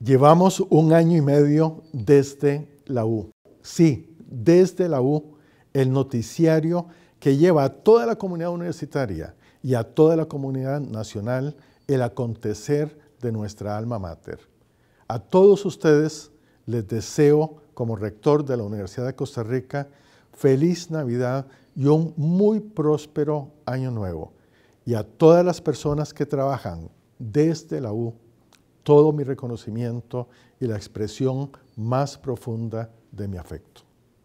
Llevamos un año y medio desde la U. Sí, desde la U, el noticiario que lleva a toda la comunidad universitaria y a toda la comunidad nacional el acontecer de nuestra alma mater. A todos ustedes les deseo, como rector de la Universidad de Costa Rica, feliz Navidad y un muy próspero año nuevo. Y a todas las personas que trabajan desde la U todo mi reconocimiento y la expresión más profunda de mi afecto.